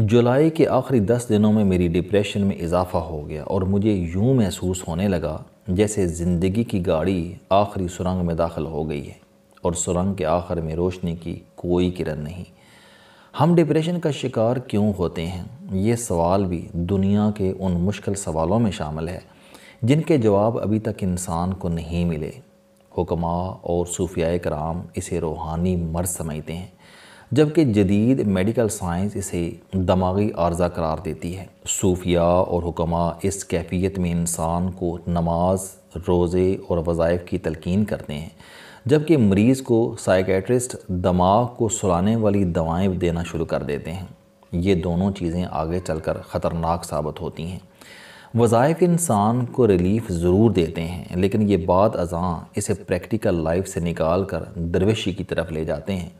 जुलाई के आखिरी दस दिनों में मेरी डिप्रेशन में इजाफा हो गया और मुझे यूँ महसूस होने लगा जैसे ज़िंदगी की गाड़ी आखिरी सुरंग में दाखिल हो गई है और सुरंग के आखिर में रोशनी की कोई किरण नहीं हम डिप्रेशन का शिकार क्यों होते हैं ये सवाल भी दुनिया के उन मुश्किल सवालों में शामिल है जिनके जवाब अभी तक इंसान को नहीं मिले हुकमा और सूफिया कराम इसे रूहानी मर्ज समझते हैं जबकि जदीद मेडिकल साइंस इसे दमागी आर्जा करार देती है सूफिया और हुकमा इस कैफियत में इंसान को नमाज रोज़े और वज़ाइफ की तलकिन करते हैं जबकि मरीज़ को साइकेट्रिस्ट दमाग को सुलाने वाली दवाएं देना शुरू कर देते हैं ये दोनों चीज़ें आगे चलकर ख़तरनाक साबित होती हैं वज़ायफ़ इंसान को रिलीफ ज़रूर देते हैं लेकिन ये बात अजा इसे प्रैक्टिकल लाइफ से निकाल कर दरवेशी की तरफ ले जाते हैं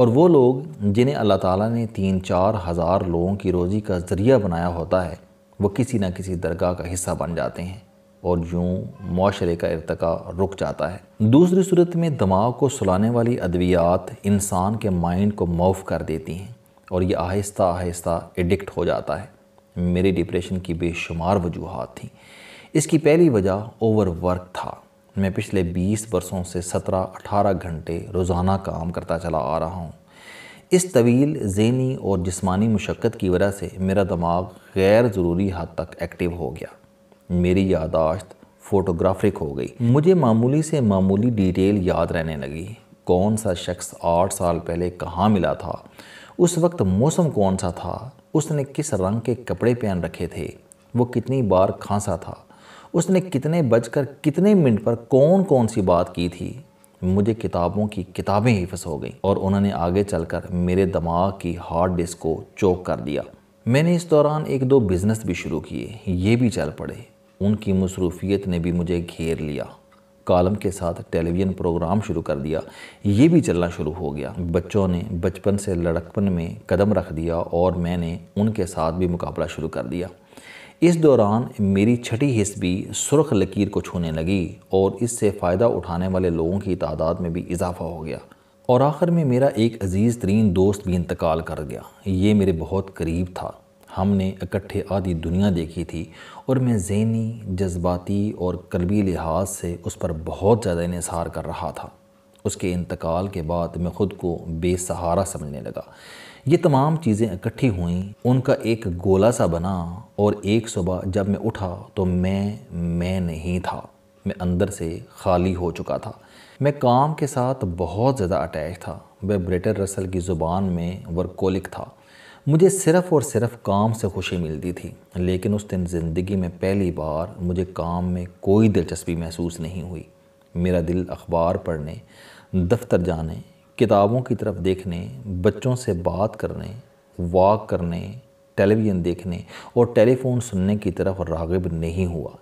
और वो लोग जिन्हें अल्लाह ताला ने तीन चार हज़ार लोगों की रोज़ी का ज़रिया बनाया होता है वो किसी न किसी दरगाह का हिस्सा बन जाते हैं और यूँ माशरे का इरतका रुक जाता है दूसरी सूरत में दिमाग को सुलाने वाली अद्वियात इंसान के माइंड को मौफ कर देती हैं और ये आहिस्ता आहिस्ता एडिक्ट हो जाता है मेरी डिप्रेशन की बेशुमार वजूहत थी इसकी पहली वजह ओवर वर्क था मैं पिछले 20 वर्षों से 17-18 घंटे रोज़ाना काम करता चला आ रहा हूँ इस तवील जहनी और जिस्मानी मशक्क़त की वजह से मेरा दिमाग गैर ज़रूरी हद तक एक्टिव हो गया मेरी यादाश्त फ़ोटोग्राफिक हो गई मुझे मामूली से मामूली डिटेल याद रहने लगी कौन सा शख्स आठ साल पहले कहाँ मिला था उस वक्त मौसम कौन सा था उसने किस रंग के कपड़े पहन रखे थे वो कितनी बार खांसा था उसने कितने बजकर कितने मिनट पर कौन कौन सी बात की थी मुझे किताबों की किताबें हिफस हो गई और उन्होंने आगे चलकर मेरे दिमाग की हार्ड डिस्क को चौक कर दिया मैंने इस दौरान एक दो बिज़नेस भी शुरू किए ये भी चल पड़े उनकी मसरूफियत ने भी मुझे घेर लिया कॉलम के साथ टेलीविज़न प्रोग्राम शुरू कर दिया ये भी चलना शुरू हो गया बच्चों ने बचपन से लड़कपन में कदम रख दिया और मैंने उनके साथ भी मुकाबला शुरू कर दिया इस दौरान मेरी छठी हिस्स भी सुरख लकीर को छूने लगी और इससे फ़ायदा उठाने वाले लोगों की तादाद में भी इजाफा हो गया और आखिर में मेरा एक अज़ीज़ तरीन दोस्त भी इंतकाल कर गया ये मेरे बहुत करीब था हमने इकट्ठे आधी दुनिया देखी थी और मैं जहनी जज्बाती और कलबी लिहाज से उस पर बहुत ज़्यादा इसार कर रहा था उसके इंतकाल के बाद मैं ख़ुद को बेसहारा समझने लगा ये तमाम चीज़ें इकट्ठी हुईं उनका एक गोला सा बना और एक सुबह जब मैं उठा तो मैं मैं नहीं था मैं अंदर से खाली हो चुका था मैं काम के साथ बहुत ज़्यादा अटैच था वह ब्रेटर रसल की ज़ुबान में वर्कोलिक था मुझे सिर्फ़ और सिर्फ काम से खुशी मिलती थी लेकिन उस दिन ज़िंदगी में पहली बार मुझे काम में कोई दिलचस्पी महसूस नहीं हुई मेरा दिल अखबार पढ़ने दफ्तर जाने किताबों की तरफ देखने बच्चों से बात करने वॉक करने टेलीविज़न देखने और टेलीफोन सुनने की तरफ रागब नहीं हुआ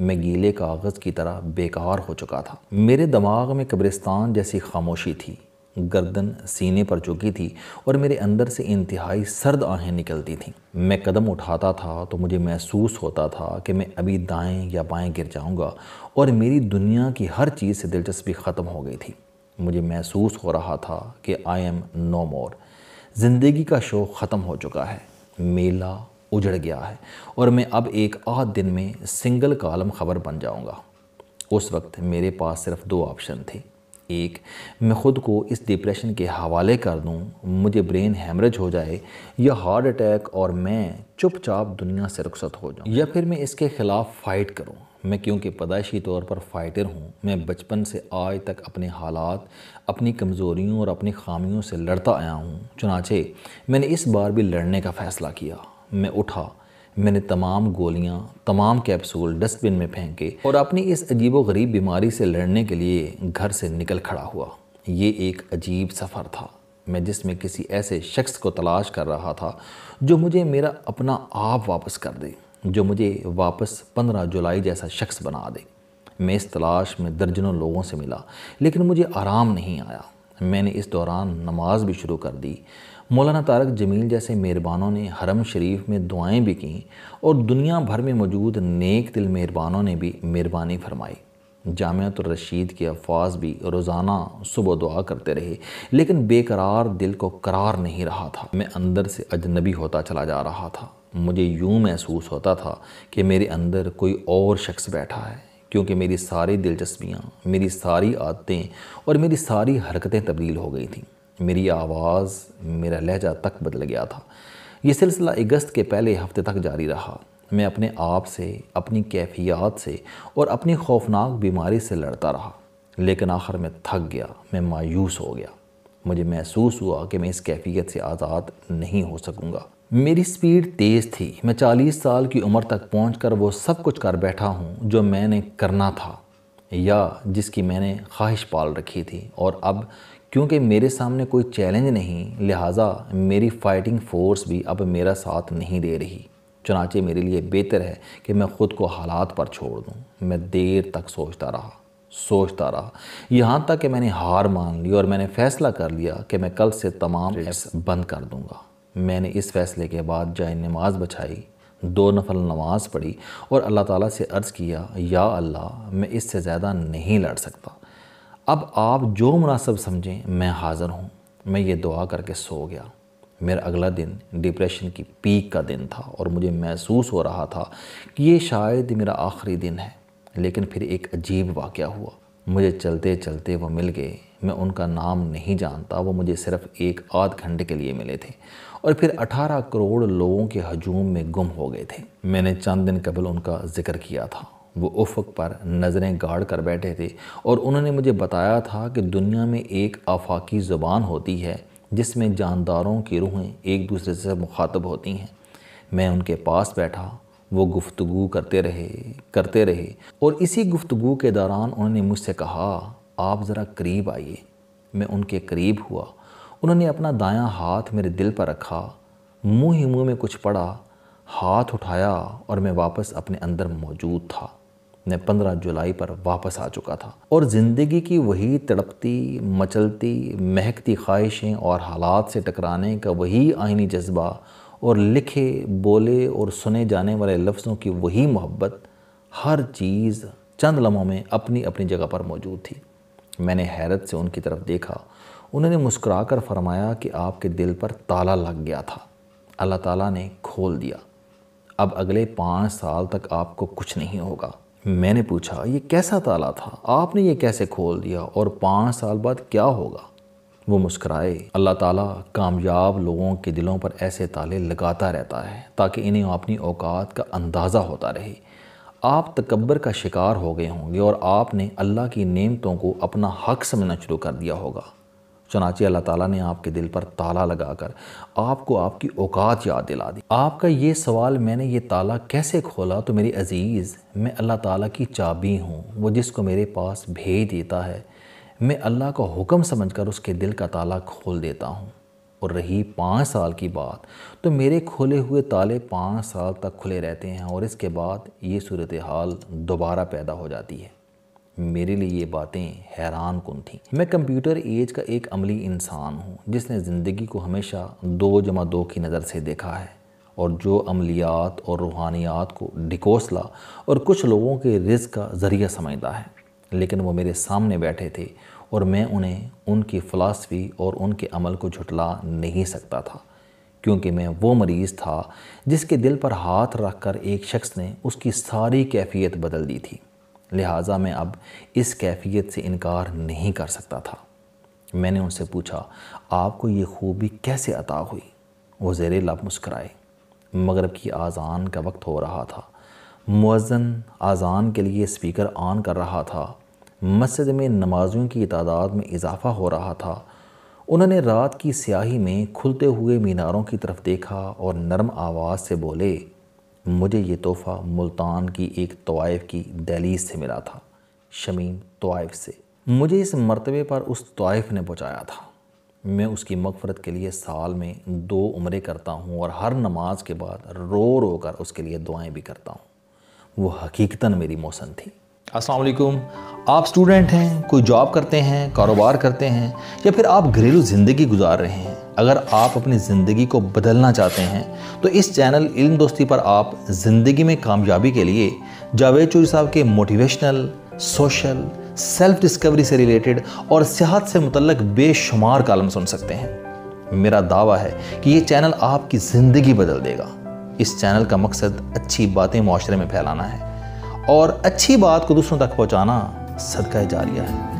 मैं गीले कागज़ की तरह बेकार हो चुका था मेरे दिमाग में कब्रिस्तान जैसी खामोशी थी गर्दन सीने पर चुकी थी और मेरे अंदर से इंतहाई सर्द आहें निकलती थीं मैं कदम उठाता था तो मुझे महसूस होता था कि मैं अभी दाएं या बाएं गिर जाऊंगा और मेरी दुनिया की हर चीज़ से दिलचस्पी ख़त्म हो गई थी मुझे महसूस हो रहा था कि आई एम नो मोर ज़िंदगी का शो ख़त्म हो चुका है मेला उजड़ गया है और मैं अब एक आध दिन में सिंगल कालम खबर बन जाऊँगा उस वक्त मेरे पास सिर्फ दो ऑप्शन थे एक मैं ख़ुद को इस डिप्रेशन के हवाले कर दूं मुझे ब्रेन हेमरेज हो जाए या हार्ट अटैक और मैं चुपचाप दुनिया से रुखसत हो जाऊं या फिर मैं इसके ख़िलाफ़ फ़ाइट करूं मैं क्योंकि पैदाइशी तौर पर फ़ाइटर हूँ मैं बचपन से आज तक अपने हालात अपनी कमज़ोरियों और अपनी खामियों से लड़ता आया हूँ चुनाचे मैंने इस बार भी लड़ने का फ़ैसला किया मैं उठा मैंने तमाम गोलियां, तमाम कैप्सूल डस्टबिन में फेंके और अपनी इस व गरीब बीमारी से लड़ने के लिए घर से निकल खड़ा हुआ ये एक अजीब सफ़र था मैं जिसमें किसी ऐसे शख्स को तलाश कर रहा था जो मुझे मेरा अपना आप वापस कर दे जो मुझे वापस पंद्रह जुलाई जैसा शख्स बना दे मैं इस तलाश में दर्जनों लोगों से मिला लेकिन मुझे आराम नहीं आया मैंने इस दौरान नमाज भी शुरू कर दी मौलाना तारक जमील जैसे मेहरबानों ने हरम शरीफ में दुआएं भी कीं और दुनिया भर में मौजूद नेक दिल मेहरबानों ने भी मेहरबानी फरमाई जामियत रशीद के अफवाज भी रोज़ाना सुबह दुआ करते रहे लेकिन बेकरार दिल को करार नहीं रहा था मैं अंदर से अजनबी होता चला जा रहा था मुझे यूँ महसूस होता था कि मेरे अंदर कोई और शख्स बैठा है क्योंकि मेरी सारी दिलचस्पियाँ मेरी सारी आदतें और मेरी सारी हरकतें तब्दील हो गई थीं मेरी आवाज़ मेरा लहजा तक बदल गया था ये सिलसिला अगस्त के पहले हफ्ते तक जारी रहा मैं अपने आप से अपनी कैफियत से और अपनी खौफनाक बीमारी से लड़ता रहा लेकिन आखिर मैं थक गया मैं मायूस हो गया मुझे महसूस हुआ कि मैं इस कैफियत से आज़ाद नहीं हो सकूँगा मेरी स्पीड तेज़ थी मैं 40 साल की उम्र तक कर वो सब कुछ कर बैठा हूँ जो मैंने करना था या जिसकी मैंने ख्वाहिश पाल रखी थी और अब क्योंकि मेरे सामने कोई चैलेंज नहीं लिहाजा मेरी फाइटिंग फ़ोर्स भी अब मेरा साथ नहीं दे रही चुनाचे मेरे लिए बेहतर है कि मैं ख़ुद को हालात पर छोड़ दूँ मैं देर तक सोचता रहा सोचता रहा यहाँ तक कि मैंने हार मान ली और मैंने फ़ैसला कर लिया कि मैं कल से तमाम ऐप्स बंद कर दूँगा मैंने इस फैसले के बाद जाए नमाज बछाई दो नफल नमाज पढ़ी और अल्लाह ताला से अर्ज़ किया या अल्लाह मैं इससे ज़्यादा नहीं लड़ सकता अब आप जो मुनासब समझें मैं हाज़िर हूँ मैं ये दुआ करके सो गया मेरा अगला दिन डिप्रेशन की पीक का दिन था और मुझे महसूस हो रहा था कि ये शायद मेरा आखिरी दिन है लेकिन फिर एक अजीब वाक़ हुआ मुझे चलते चलते वो मिल गए मैं उनका नाम नहीं जानता वो मुझे सिर्फ़ एक आध घंटे के लिए मिले थे और फिर 18 करोड़ लोगों के हजूम में गुम हो गए थे मैंने चंद दिन कबल उनका जिक्र किया था वो उफक पर नज़रें गाड़ कर बैठे थे और उन्होंने मुझे बताया था कि दुनिया में एक आफाकी ज़ुबान होती है जिसमें जानदारों की रूहें एक दूसरे से मुखातब होती हैं मैं उनके पास बैठा वो गुफ्तु करते रहे करते रहे और इसी गुफ्तु के दौरान उन्होंने मुझसे कहा आप ज़रा करीब आइए मैं उनके करीब हुआ उन्होंने अपना दायां हाथ मेरे दिल पर रखा मुंह ही मुंह में कुछ पड़ा हाथ उठाया और मैं वापस अपने अंदर मौजूद था मैं 15 जुलाई पर वापस आ चुका था और ज़िंदगी की वही तड़पती मचलती महकती ख्वाहिशें और हालात से टकराने का वही आइनी जज्बा और लिखे बोले और सुने जाने वाले लफ्ज़ों की वही मोहब्बत हर चीज़ चंद लम्हों में अपनी अपनी जगह पर मौजूद थी मैंने हैरत से उनकी तरफ़ देखा उन्होंने मुस्कुरा कर फरमाया कि आपके दिल पर ताला लग गया था अल्लाह ताला ने खोल दिया अब अगले पाँच साल तक आपको कुछ नहीं होगा मैंने पूछा ये कैसा ताला था आपने ये कैसे खोल दिया और पाँच साल बाद क्या होगा वो मुस्कराए अल्लाह ताला कामयाब लोगों के दिलों पर ऐसे ताले लगाता रहता है ताकि इन्हें अपनी औकात का अंदाज़ा होता रहे आप तकबर का शिकार हो गए होंगे और आपने अल्लाह की नेमतों को अपना हक समझना शुरू कर दिया होगा चनाचे अल्लाह ताला ने आपके दिल पर ताला लगाकर आपको आपकी औकात याद दिला दी आपका ये सवाल मैंने ये ताला कैसे खोला तो मेरी अज़ीज़ मैं अल्लाह ताला की चाबी हूँ वो जिसको मेरे पास भेज देता है मैं अल्लाह का हुक्म समझकर उसके दिल का ताला खोल देता हूँ और रही पाँच साल की बात तो मेरे खोले हुए ताले पाँच साल तक खुले रहते हैं और इसके बाद ये सूरत हाल दोबारा पैदा हो जाती है मेरे लिए ये बातें हैरान कन थी मैं कंप्यूटर एज का एक अमली इंसान हूँ जिसने ज़िंदगी को हमेशा दो जमा दो की नज़र से देखा है और जो अमलियात और रूहानियात को ढिकोसला और कुछ लोगों के रिज का ज़रिया समझता है लेकिन वो मेरे सामने बैठे थे और मैं उन्हें उनकी फलासफी और उनके अमल को झुटला नहीं सकता था क्योंकि मैं वो मरीज़ था जिसके दिल पर हाथ रख कर एक शख्स ने उसकी सारी कैफियत बदल दी थी लिहाजा मैं अब इस कैफियत से इनकार नहीं कर सकता था मैंने उनसे पूछा आपको ये खूबी कैसे अता हुई वो जेरे लब मुस्कराए मगरब की आज़ान का वक्त हो रहा था मुजन आज़ान के लिए स्पीकर ऑन कर रहा था मस्जिद में नमाजियों की तादाद में इजाफ़ा हो रहा था उन्होंने रात की स्याही में खुलते हुए मीनारों की तरफ देखा और नरम आवाज़ से बोले मुझे ये तोहफ़ा मुल्तान की एक तवाइफ की दहलीज से मिला था शमीम तवाइफ से मुझे इस मरतबे पर उस तवाइफ ने पहुँचाया था मैं उसकी मगफरत के लिए साल में दो उम्रें करता हूँ और हर नमाज के बाद रो रो कर उसके लिए दुआएँ भी करता हूँ वो हकीकता मेरी मौसम थी अस्सलाम वालेकुम आप स्टूडेंट हैं कोई जॉब करते हैं कारोबार करते हैं या फिर आप घरेलू ज़िंदगी गुजार रहे हैं अगर आप अपनी ज़िंदगी को बदलना चाहते हैं तो इस चैनल इल्म दोस्ती पर आप ज़िंदगी में कामयाबी के लिए जावेद चूरी साहब के मोटिवेशनल सोशल सेल्फ डिस्कवरी से रिलेटेड और सेहत से मुतलक बेशुमार कालम सुन सकते हैं मेरा दावा है कि ये चैनल आपकी ज़िंदगी बदल देगा इस चैनल का मकसद अच्छी बातें माशरे में फैलाना है और अच्छी बात को दूसरों तक पहुँचाना सदका जारिया है